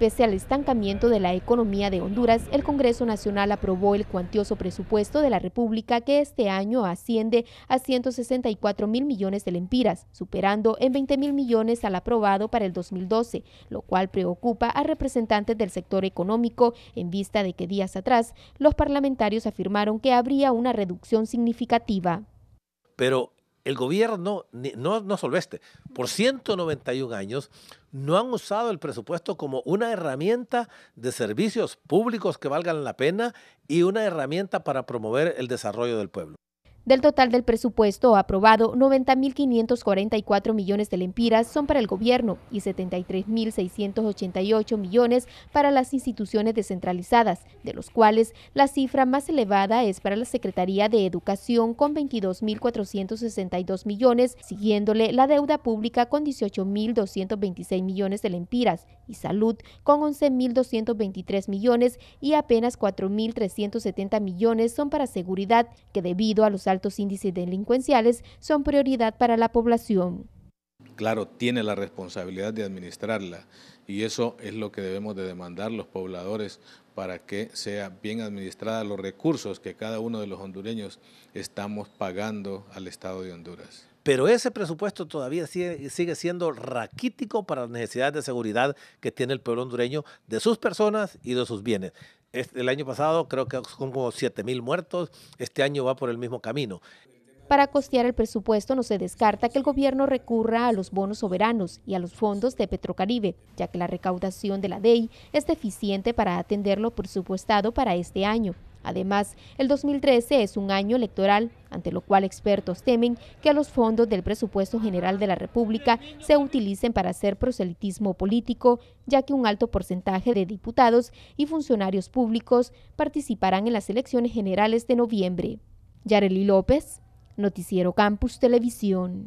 Pese al estancamiento de la economía de Honduras, el Congreso Nacional aprobó el cuantioso presupuesto de la República que este año asciende a 164 mil millones de lempiras, superando en 20 mil millones al aprobado para el 2012, lo cual preocupa a representantes del sector económico en vista de que días atrás los parlamentarios afirmaron que habría una reducción significativa. Pero el gobierno, no, no Solveste, por 191 años no han usado el presupuesto como una herramienta de servicios públicos que valgan la pena y una herramienta para promover el desarrollo del pueblo. Del total del presupuesto aprobado, 90.544 millones de lempiras son para el gobierno y 73.688 millones para las instituciones descentralizadas, de los cuales la cifra más elevada es para la Secretaría de Educación con 22.462 millones, siguiéndole la deuda pública con 18.226 millones de lempiras y salud con 11.223 millones y apenas 4.370 millones son para seguridad, que debido a los estos índices delincuenciales son prioridad para la población. Claro, tiene la responsabilidad de administrarla y eso es lo que debemos de demandar los pobladores para que sea bien administrada los recursos que cada uno de los hondureños estamos pagando al Estado de Honduras. Pero ese presupuesto todavía sigue, sigue, siendo raquítico para las necesidades de seguridad que tiene el pueblo hondureño de sus personas y de sus bienes. Este, el año pasado creo que son como 7 mil muertos, este año va por el mismo camino. Para costear el presupuesto no se descarta que el gobierno recurra a los bonos soberanos y a los fondos de Petrocaribe, ya que la recaudación de la DEI es deficiente para atender lo presupuestado para este año. Además, el 2013 es un año electoral, ante lo cual expertos temen que los fondos del presupuesto general de la República se utilicen para hacer proselitismo político, ya que un alto porcentaje de diputados y funcionarios públicos participarán en las elecciones generales de noviembre. Yareli López, Noticiero Campus Televisión.